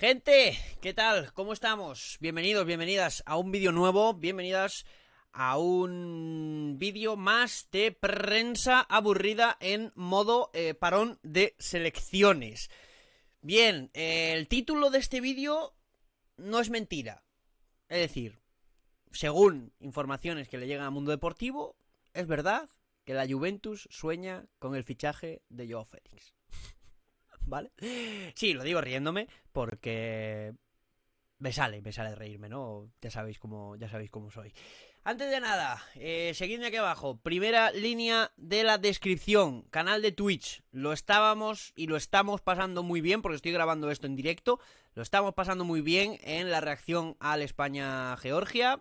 Gente, ¿qué tal? ¿Cómo estamos? Bienvenidos, bienvenidas a un vídeo nuevo, bienvenidas a un vídeo más de prensa aburrida en modo eh, parón de selecciones. Bien, el título de este vídeo no es mentira. Es decir, según informaciones que le llegan a Mundo Deportivo, es verdad que la Juventus sueña con el fichaje de Joao Félix. ¿vale? Sí, lo digo riéndome porque me sale, me sale reírme, ¿no? Ya sabéis cómo, ya sabéis cómo soy. Antes de nada, eh, seguidme aquí abajo. Primera línea de la descripción, canal de Twitch. Lo estábamos y lo estamos pasando muy bien, porque estoy grabando esto en directo. Lo estamos pasando muy bien en la reacción al España-Georgia.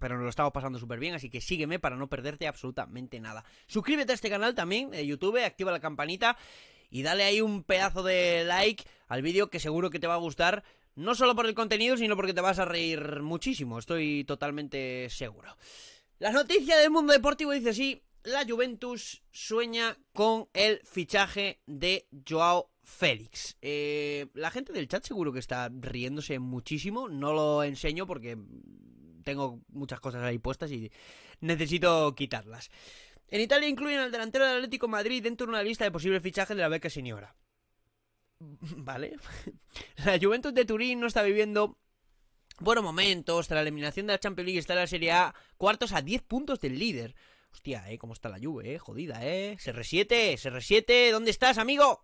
Pero nos lo estamos pasando súper bien, así que sígueme para no perderte absolutamente nada. Suscríbete a este canal también de YouTube, activa la campanita y dale ahí un pedazo de like al vídeo que seguro que te va a gustar. No solo por el contenido, sino porque te vas a reír muchísimo, estoy totalmente seguro. La noticia del mundo deportivo dice así, la Juventus sueña con el fichaje de Joao Félix. Eh, la gente del chat seguro que está riéndose muchísimo, no lo enseño porque tengo muchas cosas ahí puestas y necesito quitarlas. En Italia incluyen al delantero del Atlético Madrid dentro de una lista de posibles fichajes de la beca señora. Vale. La Juventus de Turín no está viviendo buenos momentos. Tras la eliminación de la Champions League está en la Serie A, cuartos a 10 puntos del líder. Hostia, eh, cómo está la lluvia, eh, jodida, eh. CR7, ¿Se 7 ¿dónde estás, amigo?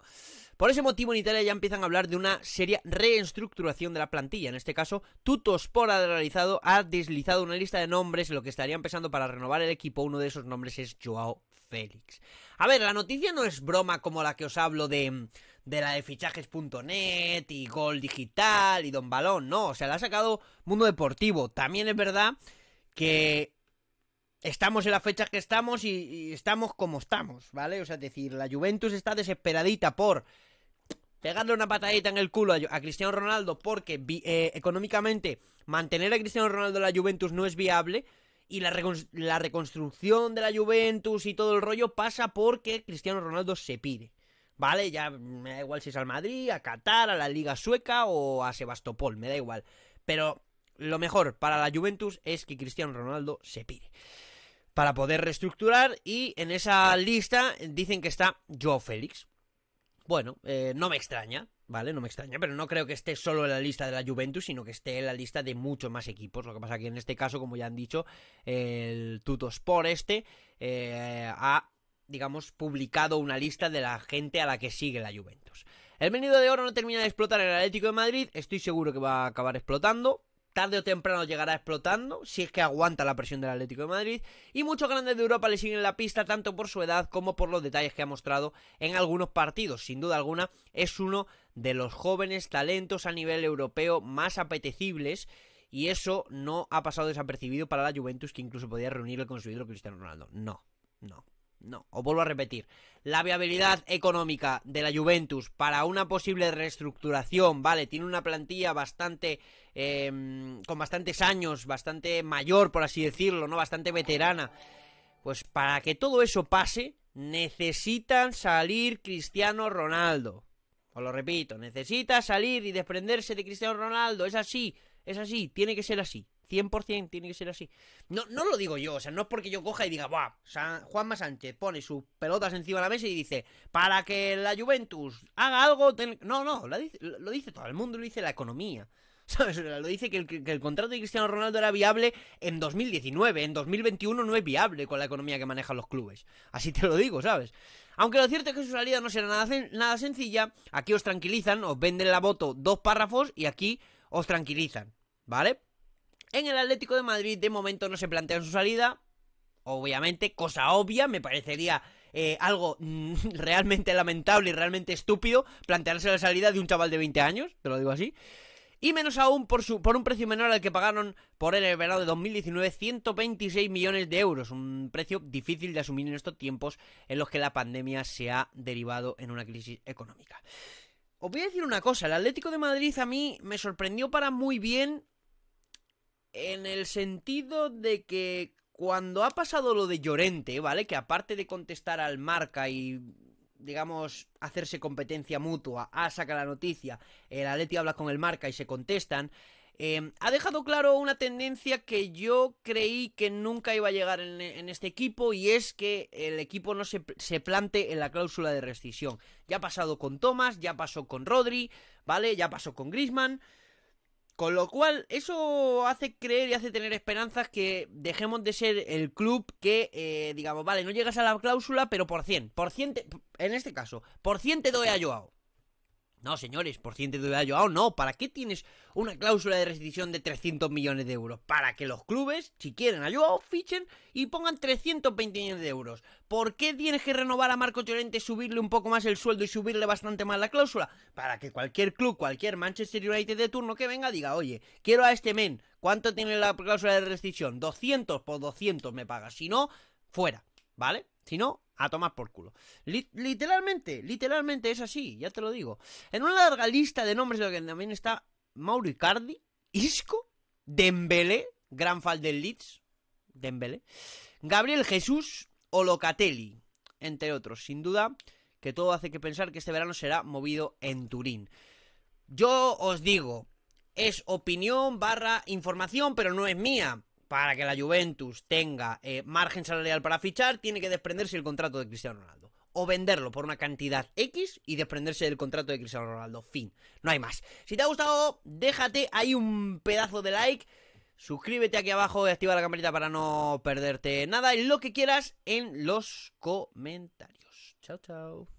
Por ese motivo en Italia ya empiezan a hablar de una seria reestructuración de la plantilla. En este caso, Tutospor ha realizado, ha deslizado una lista de nombres, lo que estaría empezando para renovar el equipo. Uno de esos nombres es Joao Félix. A ver, la noticia no es broma como la que os hablo de, de la de fichajes.net y Gol Digital y Don Balón, no, o sea, la ha sacado Mundo Deportivo. También es verdad que estamos en la fecha que estamos y, estamos como estamos, ¿vale? O sea, decir, la Juventus está desesperadita por pegarle una patadita en el culo a, Cristiano Ronaldo porque eh, económicamente mantener a Cristiano Ronaldo en la Juventus no es viable. Y la, la reconstrucción de la Juventus y todo el rollo pasa porque Cristiano Ronaldo se pide. ¿Vale? Ya me da igual si es al Madrid, a Qatar, a la Liga Sueca o a Sebastopol, me da igual. Pero lo mejor para la Juventus es que Cristiano Ronaldo se pide para poder reestructurar y en esa lista dicen que está Joe Félix. Bueno, eh, no me extraña, ¿vale? No me extraña, pero no creo que esté solo en la lista de la Juventus, sino que esté en la lista de muchos más equipos. Lo que pasa que en este caso, como ya han dicho, el Tutospor este eh, ha, digamos, publicado una lista de la gente a la que sigue la Juventus. El venido de oro no termina de explotar en el Atlético de Madrid, estoy seguro que va a acabar explotando, tarde o temprano llegará explotando, si es que aguanta la presión del Atlético de Madrid, y muchos grandes de Europa le siguen la pista tanto por su edad como por los detalles que ha mostrado en algunos partidos. Sin duda alguna, es uno de los jóvenes talentos a nivel europeo más apetecibles. Y eso no ha pasado desapercibido para la Juventus, que incluso podía reunirle con su ídolo Cristiano Ronaldo. No, no. No, os vuelvo a repetir. La viabilidad económica de la Juventus para una posible reestructuración, ¿vale? Tiene una plantilla bastante. Em, con bastantes años, bastante mayor, por así decirlo, ¿no? Bastante veterana. Pues para que todo eso pase, necesitan salir Cristiano Ronaldo. Os lo repito, necesita salir y desprenderse de Cristiano Ronaldo. Es así, es así, tiene que ser así. 100% tiene que ser así. No, no lo digo yo, o sea, no es porque yo coja y diga, ¡buah! san Juanma Sánchez pone sus pelotas encima de la mesa y dice, para que la Juventus haga algo. No, no, lo dice, todo el mundo, lo dice la economía. ¿Sabes? Lo dice que el, contrato de Cristiano Ronaldo era viable en 2019, en 2021 no es viable con la economía que manejan los clubes. Así te lo digo, ¿sabes? Aunque lo cierto es que su salida no será nada, nada sencilla, aquí os tranquilizan, os venden la voto dos párrafos y aquí os tranquilizan, ¿vale? En el Atlético de Madrid de momento no se plantea su salida. Obviamente, cosa obvia, me parecería eh, algo mm, realmente lamentable y realmente estúpido plantearse la salida de un chaval de 20 años, te lo digo así. Y menos aún por, su, por un precio menor al que pagaron por él en el verano de 2019, 126 millones de euros. Un precio difícil de asumir en estos tiempos en los que la pandemia se ha derivado en una crisis económica. Os voy a decir una cosa, el Atlético de Madrid a mí me sorprendió para muy bien en el sentido de que cuando ha pasado lo de Llorente, ¿vale? Que aparte de contestar al marca y digamos, hacerse competencia mutua, A ah, saca la noticia, el Atleti habla con el marca y se contestan, eh, ha dejado claro una tendencia que yo creí que nunca iba a llegar en, este equipo y es que el equipo no se, plante en la cláusula de rescisión. Ya ha pasado con Thomas, ya pasó con Rodri, ¿vale? Ya pasó con Griezmann... Con lo cual, eso hace creer y hace tener esperanzas que dejemos de ser el club que, eh, digamos, vale, no llegas a la cláusula, pero por 100, por 100, en este caso, por 100 te doy a Joao. No, señores, por ciento de yo o no. ¿Para qué tienes una cláusula de rescisión de 300 millones de euros? Para que los clubes, si quieren a fichen y pongan 320 millones de euros. ¿Por qué tienes que renovar a Marco Llorente, subirle un poco más el sueldo y subirle bastante más la cláusula? Para que cualquier club, cualquier Manchester United de turno que venga diga, oye, quiero a este men, ¿cuánto tiene la cláusula de rescisión? 200 por 200 me pagas, si no, fuera, ¿vale? Si no, a tomar por culo. literalmente, literalmente es así, ya te lo digo. En una larga lista de nombres de que también está Mauricardi, Isco, Dembélé, gran fal del Leeds, Dembélé, Gabriel Jesús o entre otros. Sin duda que todo hace que pensar que este verano será movido en Turín. Yo os digo, es opinión barra información, pero no es mía para que la Juventus tenga eh, margen salarial para fichar, tiene que desprenderse el contrato de Cristiano Ronaldo. O venderlo por una cantidad X y desprenderse del contrato de Cristiano Ronaldo. Fin. No hay más. Si te ha gustado, déjate ahí un pedazo de like. Suscríbete aquí abajo y activa la campanita para no perderte nada y lo que quieras en los comentarios. Chao, chao.